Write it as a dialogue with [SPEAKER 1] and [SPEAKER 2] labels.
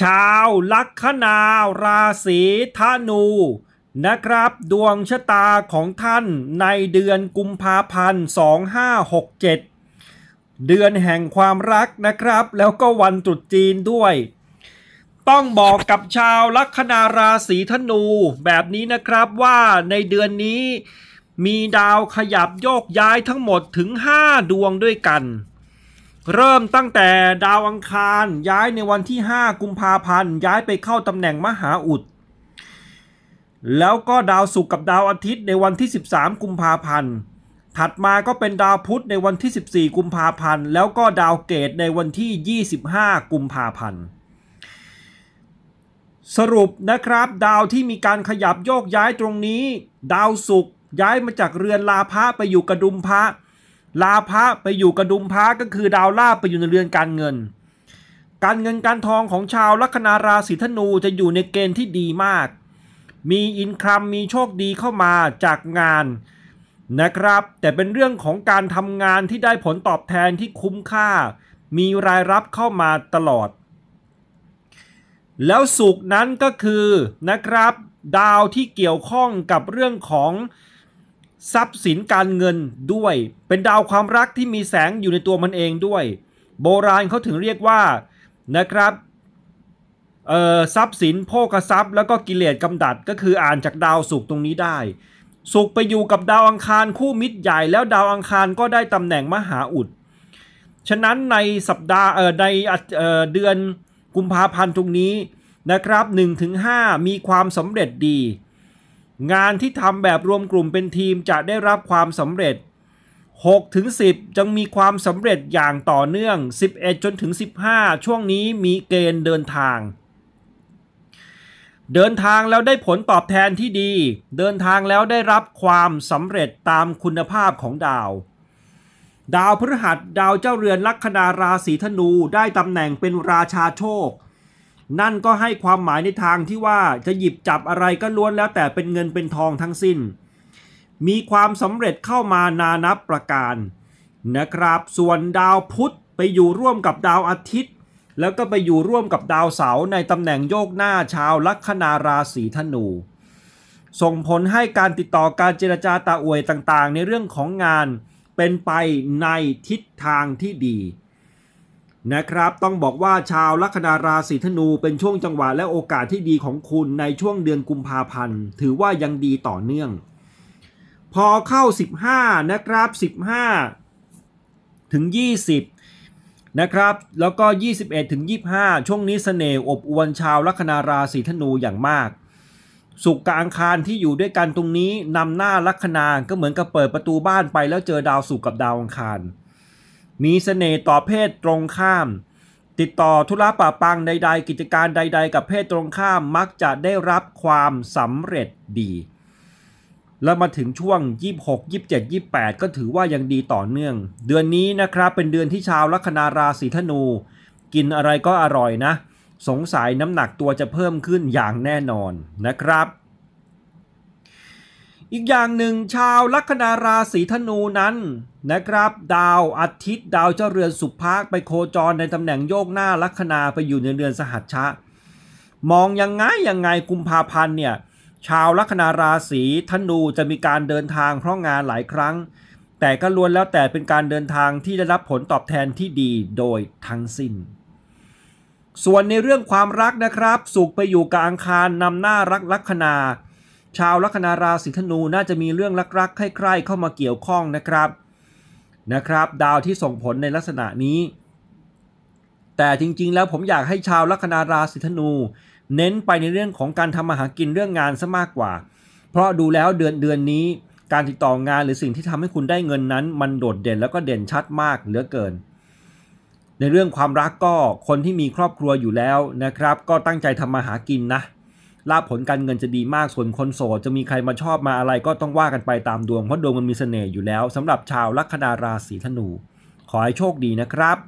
[SPEAKER 1] ชาวลัคนาราศีธนูนะครับ ดวงชะตาของท่านในเดือนกุมภาพันธ์ 2567 เดือนแห่งความรักนะครับ แล้วก็วันตรุษจีนด้วย ต้องบอกกับชาวลัคนาราศีธนู แบบนี้นะครับว่าในเดือนนี้ มีดาวขยับโยกย้ายทั้งหมดถึง 5 ดวงด้วยกันเริ่มตั้งแต่ดาวอังคารย้ายในวันที่ 5 กุมภาพันธ์ย้ายไปเข้าตำแหน่งมหาอุดแล้วก็ดาวศุกร์กับดาวอาทิตย์ในวันที่ 13 กุมภาพันธ์ถัดมาก็เป็นดาวพุธในวันที่ 14 กุมภาพันธ์แล้วก็ดาวเกตในวันที่ 25 กุมภาพันธ์สรุปนะครับ ดาวที่มีการขยับโยกย้ายตรงนี้ ดาวศุกร์ย้ายมาจากเรือนลาพะไปอยู่กระดุมพระลาพระไปอยู่กระดุมพระก็คือดาวลาบไปอยู่ในเรือนการเงิน การเงินการทองของชาวลัคนาราศีธนูจะอยู่ในเกณฑ์ที่ดีมาก มีอินคัมมีโชคดีเข้ามาจากงานนะครับ แต่เป็นเรื่องของการทำงานที่ได้ผลตอบแทนที่คุ้มค่า มีรายรับเข้ามาตลอด แล้วสุขนั้นก็คือนะครับดาวที่เกี่ยวข้องกับเรื่องของทรัพย์สินการเงินด้วย เป็นดาวความรักที่มีแสงอยู่ในตัวมันเองด้วย โบราณเขาถึงเรียกว่านะครับทรัพย์สินโภคทรัพย์แล้วก็กิเลสกำดัดก็คืออ่านจากดาวสุกตรงนี้ได้สุกไปอยู่กับดาวอังคารคู่มิตรใหญ่แล้วดาวอังคารก็ได้ตำแหน่งมหาอุด ฉะนั้นในสัปดาห์ในเดือนกุมภาพันธ์ตรงนี้นะครับ 1-5 มีความสำเร็จดีงานที่ทำแบบรวมกลุ่มเป็นทีมจะได้รับความสำเร็จ6ถึง10จึงมีความสำเร็จอย่างต่อเนื่อง 11จนถึง15 ช่วงนี้มีเกณฑ์เดินทาง เดินทางแล้วได้ผลตอบแทนที่ดี เดินทางแล้วได้รับความสำเร็จตามคุณภาพของดาว ดาวพฤหัสดาวเจ้าเรือนลัคนาราศีธนูได้ตำแหน่งเป็นราชาโชคนั่นก็ให้ความหมายในทางที่ว่าจะหยิบจับอะไรก็ล้วนแล้วแต่เป็นเงินเป็นทองทั้งสิ้น มีความสำเร็จเข้ามานานับประการ นะครับ ส่วนดาวพุธไปอยู่ร่วมกับดาวอาทิตย์ แล้วก็ไปอยู่ร่วมกับดาวเสาร์ในตำแหน่งโยกหน้าชาวลัคนาราศีธนู ส่งผลให้การติดต่อการเจรจาตาอวยต่างๆในเรื่องของงาน เป็นไปในทิศทางที่ดีนะครับต้องบอกว่าชาวลัคนาราศีธนูเป็นช่วงจังหวะและโอกาสที่ดีของคุณในช่วงเดือนกุมภาพันธ์ ถือว่ายังดีต่อเนื่อง พอเข้า 15 นะครับ 15 ถึง 20 นะครับ แล้วก็ 21ถึง25 ช่วงนี้สเสน่ห์อบอวลชาวลัคนาราศีธนูอย่างมาก สุกกับอังคารที่อยู่ด้วยกันตรงนี้นำหน้าลัคนา ก็เหมือนกับเปิดประตูบ้านไปแล้วเจอดาวสุกกับดาวอังคารมีเสน่ห์ต่อเพศตรงข้าม ติดต่อธุระป่าปังใดๆกิจการใดๆกับเพศตรงข้ามมักจะได้รับความสำเร็จดี แล้วมาถึงช่วง 26 27 28 ก็ถือว่ายังดีต่อเนื่อง เดือนนี้นะครับเป็นเดือนที่ชาวลัคนาราศีธนู กินอะไรก็อร่อยนะ สงสัยน้ำหนักตัวจะเพิ่มขึ้นอย่างแน่นอนนะครับอีกอย่างหนึ่งชาวลัคนาราศีธนูนั้นนะครับดาวอาทิตย์ดาวเจ้าเรือนสุภาคไปโคจรในตำแหน่งโยกหน้าลัคนาไปอยู่ในเรือนสหัชชะ มองยังไงยังไงกุมภาพันธ์เนี่ยชาวลัคนาราศีธนูจะมีการเดินทางเพราะงานหลายครั้ง แต่ก็ล้วนแล้วแต่เป็นการเดินทางที่ได้รับผลตอบแทนที่ดีโดยทั้งสิ้นส่วนในเรื่องความรักนะครับสุขไปอยู่กับอังคารนำหน้ารักลัคนานาชาวลัคนาราศีธนูน่าจะมีเรื่องรักๆใคร่ๆเข้ามาเกี่ยวข้องนะครับนะครับ ดาวที่ส่งผลในลักษณะนี้ แต่จริง ๆแล้วผมอยากให้ชาวลัคนาราศีธนู เน้นไปในเรื่องของการทำมาหากินเรื่องงานซะมากกว่า เพราะดูแล้วเดือนเดือนนี้การติดต่องานหรือสิ่งที่ทำให้คุณได้เงินนั้น มันโดดเด่นแล้วก็เด่นชัดมากเหลือเกิน ในเรื่องความรักก็คนที่มีครอบครัวอยู่แล้วนะครับ ก็ตั้งใจทำมาหากินนะลาภผลการเงินจะดีมากส่วนคนโสด จะมีใครมาชอบมาอะไรก็ต้องว่ากันไปตามดวง เพราะดวงมันมีเสน่ห์อยู่แล้ว สำหรับชาวลัคนาราศีธนู ขอให้โชคดีนะครับ